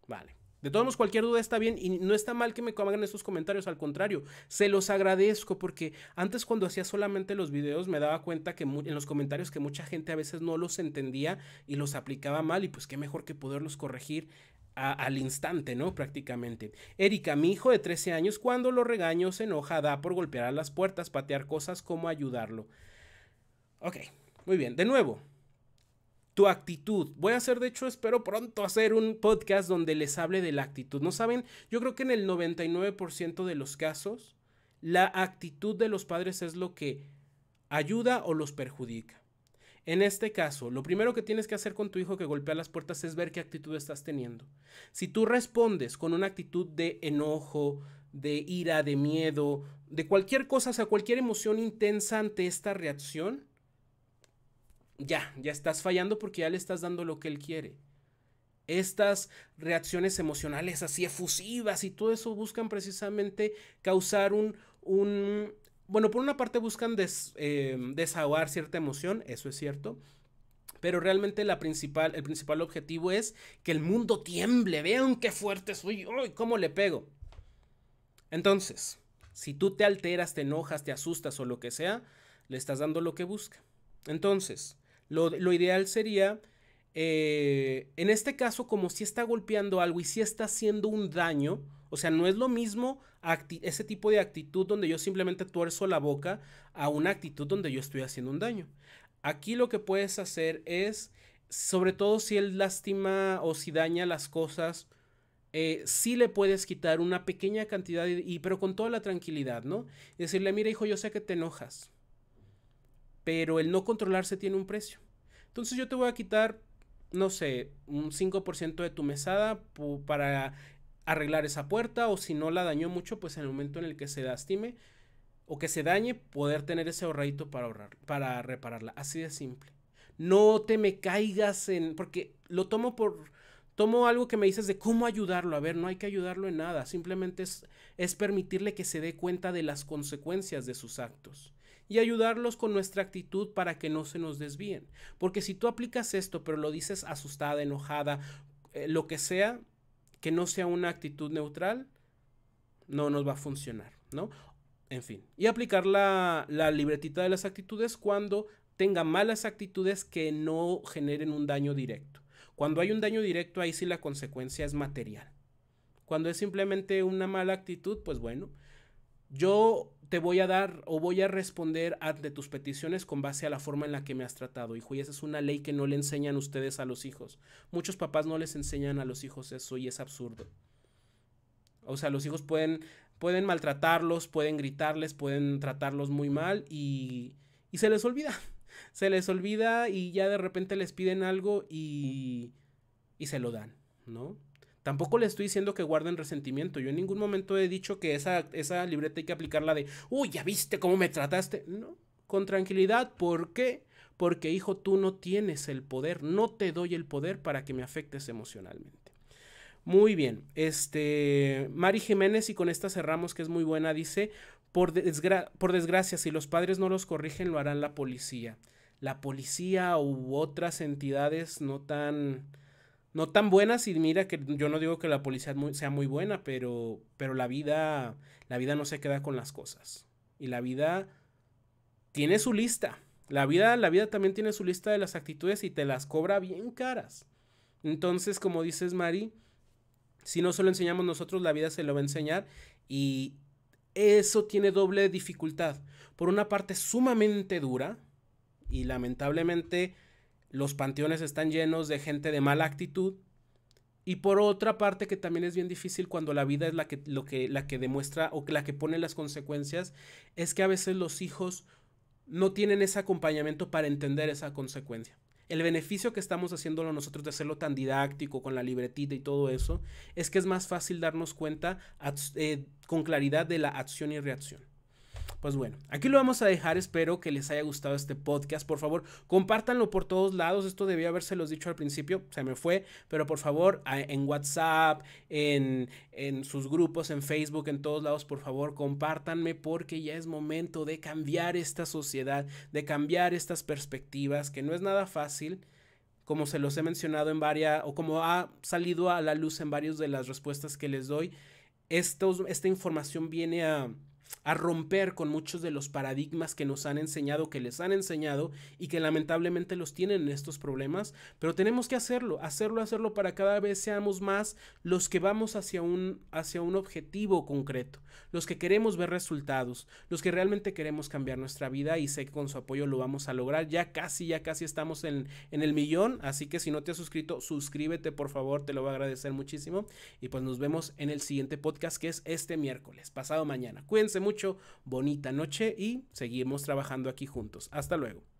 Vale. De todos modos, cualquier duda está bien y no está mal que me hagan esos comentarios, al contrario, se los agradezco porque antes cuando hacía solamente los videos me daba cuenta que en los comentarios que mucha gente a veces no los entendía y los aplicaba mal y pues qué mejor que poderlos corregir al instante, ¿no? Prácticamente. Erika, mi hijo de 13 años, cuando lo regaño, se enoja, da por golpear las puertas, patear cosas, cómo ayudarlo. Ok, muy bien, de nuevo tu actitud. Voy a hacer, de hecho, espero pronto hacer un podcast donde les hable de la actitud. No saben, yo creo que en el 99% de los casos, la actitud de los padres es lo que ayuda o los perjudica. En este caso, lo primero que tienes que hacer con tu hijo que golpea las puertas es ver qué actitud estás teniendo. Si tú respondes con una actitud de enojo, de ira, de miedo, de cualquier cosa, o sea, cualquier emoción intensa ante esta reacción, ya, ya estás fallando porque ya le estás dando lo que él quiere. Estas reacciones emocionales así efusivas y todo eso buscan precisamente causar un, un bueno, por una parte buscan des, em, desahogar cierta emoción, eso es cierto, pero realmente la principal, el principal objetivo es que el mundo tiemble, vean qué fuerte soy, uy, cómo le pego! Entonces, si tú te alteras, te enojas, te asustas o lo que sea, le estás dando lo que busca. Entonces, lo, ideal sería, eh, en este caso, como si está golpeando algo y si está haciendo un daño, o sea, no es lo mismo ese tipo de actitud donde yo simplemente tuerzo la boca a una actitud donde yo estoy haciendo un daño. Aquí lo que puedes hacer es, sobre todo si él lastima o si daña las cosas, si eh, sí le puedes quitar una pequeña cantidad, y, pero con toda la tranquilidad, ¿no? Decirle, mira hijo, yo sé que te enojas, pero el no controlarse tiene un precio. Entonces yo te voy a quitar, no sé, un 5% de tu mesada para arreglar esa puerta o si no la dañó mucho, pues en el momento en el que se lastime o que se dañe, poder tener ese ahorradito para ahorrar, para repararla. Así de simple. No te me caigas en, porque lo tomo por, tomo algo que me dices de cómo ayudarlo. A ver, no hay que ayudarlo en nada. Simplemente es, es permitirle que se dé cuenta de las consecuencias de sus actos y ayudarlos con nuestra actitud para que no se nos desvíen. Porque si tú aplicas esto, pero lo dices asustada, enojada, eh, lo que sea, que no sea una actitud neutral, no nos va a funcionar, ¿no? En fin, y aplicar la, la libretita de las actitudes cuando tenga malas actitudes que no generen un daño directo. Cuando hay un daño directo, ahí sí la consecuencia es material. Cuando es simplemente una mala actitud, pues bueno, yo te voy a dar o voy a responder ante tus peticiones con base a la forma en la que me has tratado, hijo. Y esa es una ley que no le enseñan ustedes a los hijos. Muchos papás no les enseñan a los hijos eso y es absurdo. O sea, los hijos pueden, pueden maltratarlos, pueden gritarles, pueden tratarlos muy mal y, y se les olvida. <laughs> Se les olvida y ya de repente les piden algo y, y se lo dan, ¿no? Tampoco le estoy diciendo que guarden resentimiento. Yo en ningún momento he dicho que esa, esa libreta hay que aplicarla de, uy, ya viste cómo me trataste. No, con tranquilidad. ¿Por qué? Porque, hijo, tú no tienes el poder. No te doy el poder para que me afectes emocionalmente. Muy bien. Este, Mari Jiménez, y con esta cerramos, que es muy buena, dice, por, por desgracia, si los padres no los corrigen, lo harán la policía. La policía u otras entidades no tan no tan buenas y mira que yo no digo que la policía sea muy buena, pero, pero la vida, la vida no se queda con las cosas. Y la vida tiene su lista. La vida, la vida también tiene su lista de las actitudes y te las cobra bien caras. Entonces, como dices Mari, si no se lo enseñamos nosotros, la vida se lo va a enseñar y eso tiene doble dificultad. Por una parte sumamente dura y lamentablemente los panteones están llenos de gente de mala actitud. Y por otra parte que también es bien difícil cuando la vida es la que, lo que, la que demuestra o la que pone las consecuencias, es que a veces los hijos no tienen ese acompañamiento para entender esa consecuencia. El beneficio que estamos haciéndolo nosotros de hacerlo tan didáctico, con la libretita y todo eso, es que es más fácil darnos cuenta eh, con claridad de la acción y reacción. Pues bueno, aquí lo vamos a dejar. Espero que les haya gustado este podcast. Por favor, compártanlo por todos lados. Esto debía los dicho al principio, se me fue. Pero por favor, en WhatsApp, en, sus grupos, en Facebook, en todos lados, por favor, compártanme porque ya es momento de cambiar esta sociedad, de cambiar estas perspectivas, que no es nada fácil como se los he mencionado en varias, o como ha salido a la luz en varias de las respuestas que les doy, esta información viene a a romper con muchos de los paradigmas que nos han enseñado, que les han enseñado y que lamentablemente los tienen en estos problemas, pero tenemos que hacerlo, hacerlo, hacerlo para cada vez seamos más los que vamos hacia un, hacia un objetivo concreto, los que queremos ver resultados, los que realmente queremos cambiar nuestra vida y sé que con su apoyo lo vamos a lograr, ya casi, ya casi estamos en, en el millón, así que si no te has suscrito, suscríbete por favor, te lo voy a agradecer muchísimo y pues nos vemos en el siguiente podcast que es este miércoles, pasado mañana. Cuídense mucho, bonita noche y seguimos trabajando aquí juntos. Hasta luego.